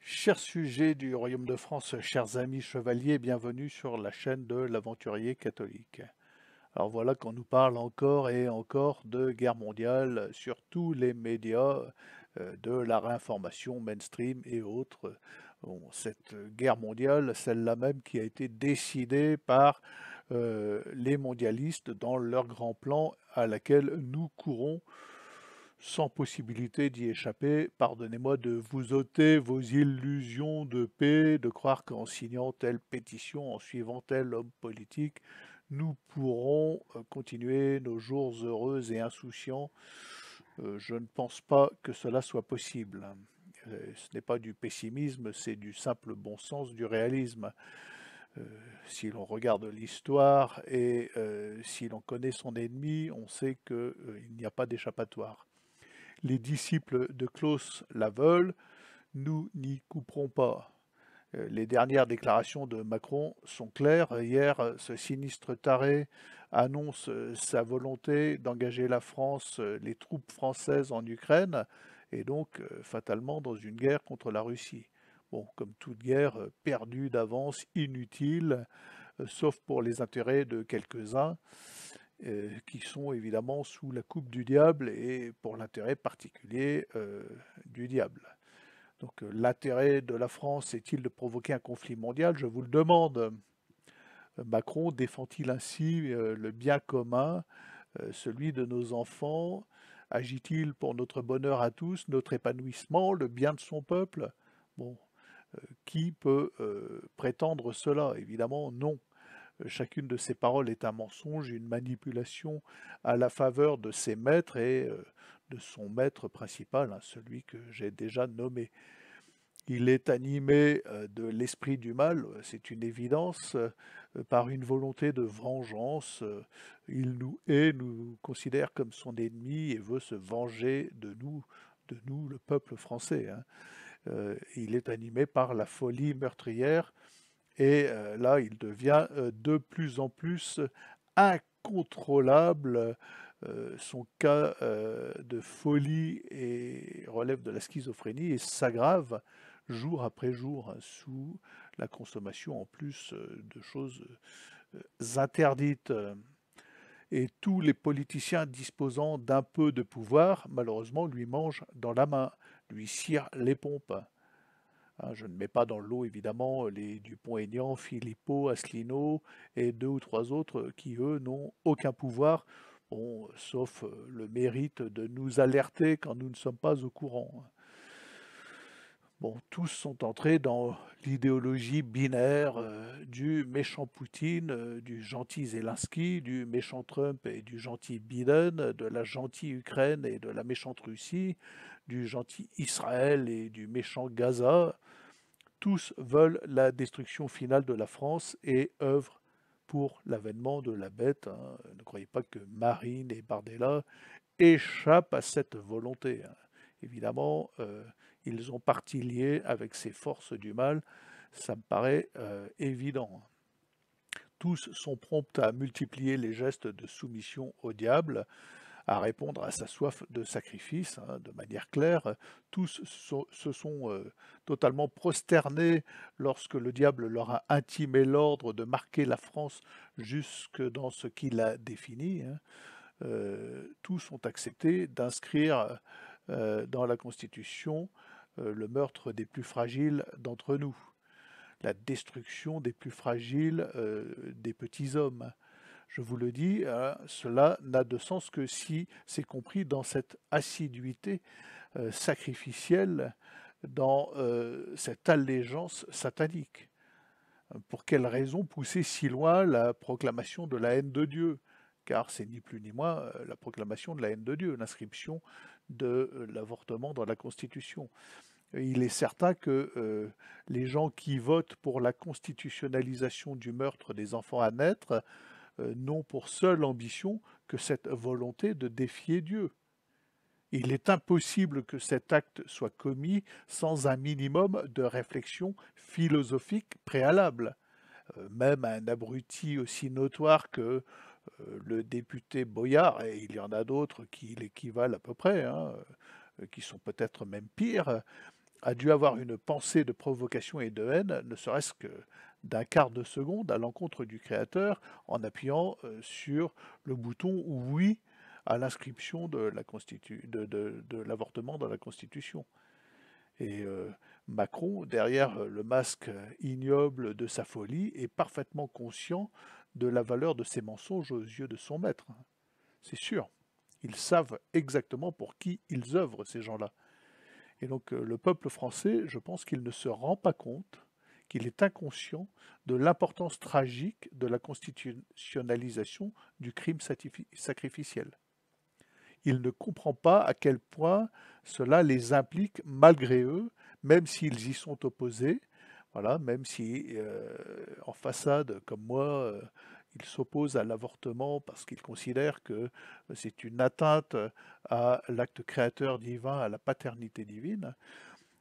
Chers sujets du Royaume de France, chers amis chevaliers, bienvenue sur la chaîne de l'aventurier catholique. Alors voilà qu'on nous parle encore et encore de guerre mondiale sur tous les médias euh, de la réinformation mainstream et autres cette euh, guerre mondiale, celle-là même qui a été décidée par euh, les mondialistes dans leur grand plan à laquelle nous courons sans possibilité d'y échapper. Pardonnez-moi de vous ôter vos illusions de paix, de croire qu'en signant telle pétition, en suivant tel homme politique, nous pourrons euh, continuer nos jours heureux et insouciants. je ne pense pas que cela soit possible. Euh, ce n'est pas du pessimisme, c'est du simple bon sens, du réalisme. Euh, si l'on regarde l'histoire et euh, si l'on connaît son ennemi, on sait qu'il n'y a pas d'échappatoire. Les disciples de Klaus la veulent, nous n'y couperons pas. Les dernières déclarations de Macron sont claires. Hier, ce sinistre taré annonce sa volonté d'engager la France, les troupes françaises en Ukraine et donc euh, fatalement dans une guerre contre la Russie. Bon, comme toute guerre, euh, perdue d'avance, inutile, euh, sauf pour les intérêts de quelques-uns, qui sont évidemment sous la coupe du diable et pour l'intérêt particulier du diable. Donc l'intérêt de la France est-il de provoquer un conflit mondial Je vous le demande. Macron défend-il ainsi le bien commun, celui de nos enfants, Agit-il pour notre bonheur à tous, notre épanouissement, le bien de son peuple Bon, euh, qui peut euh, prétendre cela Évidemment, non. Euh, chacune de ces paroles est un mensonge, une manipulation à la faveur de ses maîtres et de son maître principal, hein, celui que j'ai déjà nommé. Il est animé de l'esprit du mal, c'est une évidence. Euh, par une volonté de vengeance. Euh, il nous hait, nous considère comme son ennemi et veut se venger de nous, de nous, le peuple français. Hein. Euh, il est animé par la folie meurtrière et là, il devient de plus en plus incontrôlable. son cas de folie relève de la schizophrénie et s'aggrave jour après jour hein, sous la consommation en plus euh, de choses euh, interdites. Euh, et tous les politiciens disposant d'un peu de pouvoir, malheureusement, lui mangent dans la main, lui cirent les pompes. Hein, je ne mets pas dans l'eau, évidemment, les Dupont-Aignan, Philippot, Asselineau et deux ou trois autres qui, eux, n'ont aucun pouvoir, sauf le mérite de nous alerter quand nous ne sommes pas au courant tous sont entrés dans l'idéologie binaire euh, du méchant Poutine, euh, du gentil Zelensky, du méchant Trump et du gentil Biden, de la gentille Ukraine et de la méchante Russie, du gentil Israël et du méchant Gaza. Tous veulent la destruction finale de la France et œuvrent pour l'avènement de la bête. Hein. Ne croyez pas que Marine et Bardella échappent à cette volonté. Hein. Évidemment, euh, ils ont partie liée avec ces forces du mal, ça me paraît euh, évident. Tous sont prompts à multiplier les gestes de soumission au diable, à répondre à sa soif de sacrifice hein, de manière claire. Tous se sont euh, totalement prosternés lorsque le diable leur a intimé l'ordre de marquer la France jusque dans ce qu'il a défini. Hein. Euh, tous ont accepté d'inscrire dans la Constitution euh, le meurtre des plus fragiles d'entre nous, la destruction des plus fragiles euh, des petits hommes. Je vous le dis, hein, cela n'a de sens que si c'est compris dans cette assiduité euh, sacrificielle, dans cette allégeance satanique. Pour quelle raison pousser si loin la proclamation de la haine de Dieu car c'est ni plus ni moins la proclamation de la haine de Dieu, l'inscription de l'avortement dans la Constitution. Il est certain que les gens qui votent pour la constitutionnalisation du meurtre des enfants à naître n'ont pour seule ambition que cette volonté de défier Dieu. Il est impossible que cet acte soit commis sans un minimum de réflexion philosophique préalable. même un abruti aussi notoire que euh, le député Boyard, et il y en a d'autres qui l'équivalent à peu près, hein, euh, qui sont peut-être même pires, a dû avoir une pensée de provocation et de haine, ne serait-ce que d'un quart de seconde, à l'encontre du Créateur, en appuyant euh, sur le bouton oui à l'inscription de l'avortement dans la Constitution. Et Macron, derrière euh, le masque euh, ignoble de sa folie, est parfaitement conscient de la valeur de ses mensonges aux yeux de son maître. C'est sûr. Ils savent exactement pour qui ils œuvrent, ces gens-là. Et donc euh, le peuple français, je pense qu'il ne se rend pas compte, qu'il est inconscient de l'importance tragique de la constitutionnalisation du crime sacrificiel. Il ne comprend pas à quel point cela les implique, malgré eux, même s'ils y sont opposés, voilà, même si euh, en façade, comme moi, euh, ils s'opposent à l'avortement parce qu'ils considèrent que c'est une atteinte à l'acte créateur divin, à la paternité divine,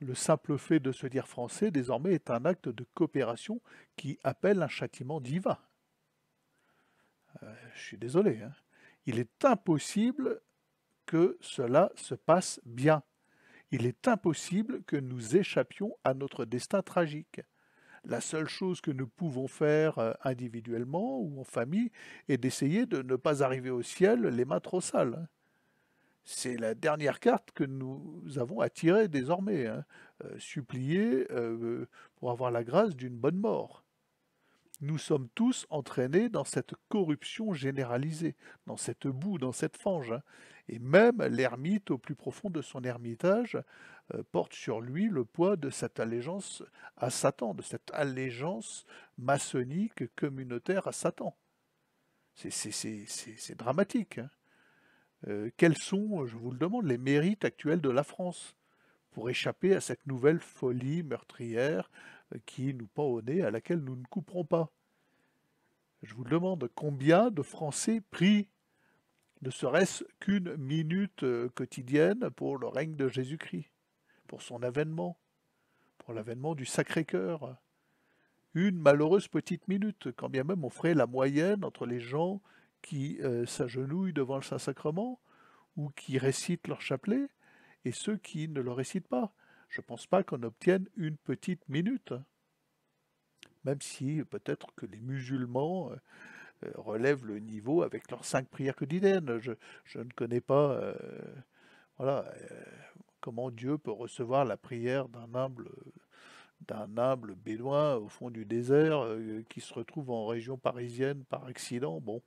le simple fait de se dire français désormais est un acte de coopération qui appelle un châtiment divin. Euh, je suis désolé. Hein. Il est impossible que cela se passe bien. Il est impossible que nous échappions à notre destin tragique. La seule chose que nous pouvons faire euh, individuellement ou en famille est d'essayer de ne pas arriver au ciel les mains trop sales. Hein. C'est la dernière carte que nous avons à tirer désormais, hein, euh, supplier euh, pour avoir la grâce d'une bonne mort. Nous sommes tous entraînés dans cette corruption généralisée, dans cette boue, dans cette fange. Hein, et même l'ermite au plus profond de son ermitage euh, porte sur lui le poids de cette allégeance à Satan, de cette allégeance maçonnique communautaire à Satan. C'est dramatique. Hein. Euh, quels sont, je vous le demande, les mérites actuels de la France pour échapper à cette nouvelle folie meurtrière euh, qui nous pend au nez, à laquelle nous ne couperons pas Je vous le demande, combien de Français prient ne serait-ce qu'une minute euh, quotidienne pour le règne de Jésus-Christ, pour son avènement, pour l'avènement du Sacré-Cœur. Une malheureuse petite minute, quand bien même on ferait la moyenne entre les gens qui euh, s'agenouillent devant le Saint-Sacrement ou qui récitent leur chapelet et ceux qui ne le récitent pas. Je ne pense pas qu'on obtienne une petite minute. Même si peut-être que les musulmans euh, euh, relèvent le niveau avec leurs cinq prières quotidiennes. Je, je ne connais pas euh, voilà, euh, comment Dieu peut recevoir la prière d'un humble d'un humble bédouin au fond du désert qui se retrouve en région parisienne par accident. Bon.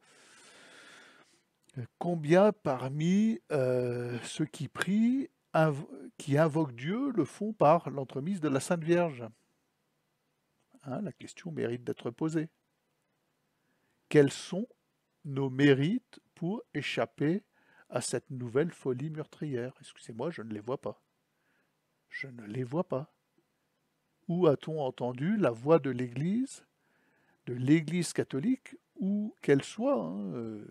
Combien parmi ceux qui prient, qui invoquent Dieu, le font par l'entremise de la Sainte Vierge hein, la question mérite d'être posée quels sont nos mérites pour échapper à cette nouvelle folie meurtrière Excusez-moi, je ne les vois pas. Je ne les vois pas. Où a-t-on entendu la voix de l'Église, de l'Église catholique, où qu'elle soit, hein, euh,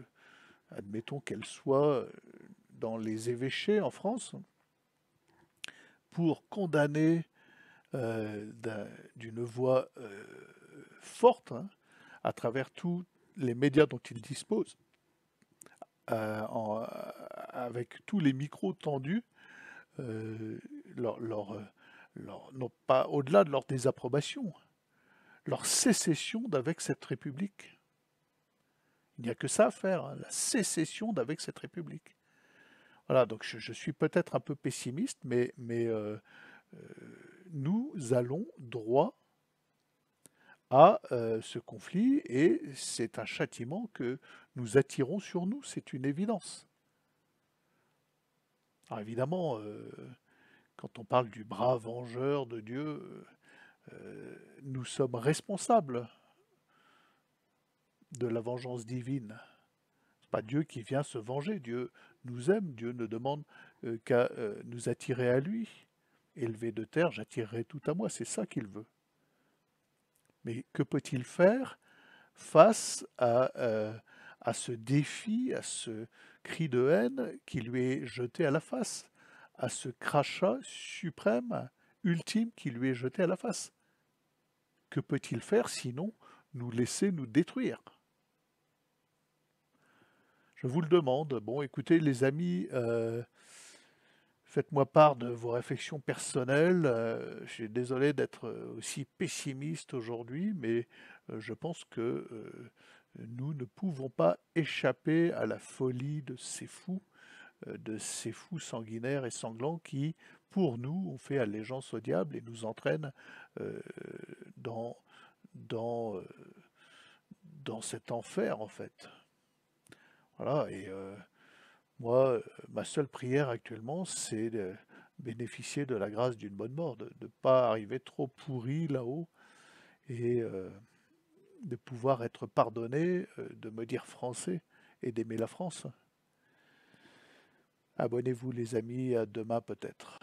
admettons qu'elle soit euh, dans les évêchés en France, pour condamner euh, d'une voix forte, hein, à travers tout, les médias dont ils disposent, euh, euh, avec tous les micros tendus, euh, leur, leur, euh, leur, non pas au-delà de leur désapprobation, leur sécession d'avec cette République. Il n'y a que ça à faire, hein, la sécession d'avec cette République. Voilà, donc je, suis peut-être un peu pessimiste, mais, mais nous allons droit à euh, ce conflit et c'est un châtiment que nous attirons sur nous, c'est une évidence. Alors évidemment, euh, quand on parle du bras vengeur de Dieu, euh, nous sommes responsables de la vengeance divine. Ce n'est pas Dieu qui vient se venger, Dieu nous aime, Dieu ne demande qu'à nous attirer à lui. Élevé de terre, j'attirerai tout à moi, c'est ça qu'il veut. Mais que peut-il faire face euh, à, ce défi, à ce cri de haine qui lui est jeté à la face, à ce crachat suprême, ultime qui lui est jeté à la face Que peut-il faire sinon nous laisser nous détruire Je vous le demande. Bon, écoutez les amis, euh, Faites-moi part de vos réflexions personnelles. Euh, je suis désolé d'être euh, aussi pessimiste aujourd'hui, mais euh, je pense que nous ne pouvons pas échapper à la folie de ces fous, de ces fous sanguinaires et sanglants qui, pour nous, ont fait allégeance au diable et nous entraînent dans, dans, dans cet enfer, en fait. Voilà, et moi, euh, ma seule prière actuellement, c'est de bénéficier de la grâce d'une bonne mort, de ne pas arriver trop pourri là-haut et euh, de pouvoir être pardonné, euh, de me dire français et d'aimer la France. Abonnez-vous les amis, à demain peut-être.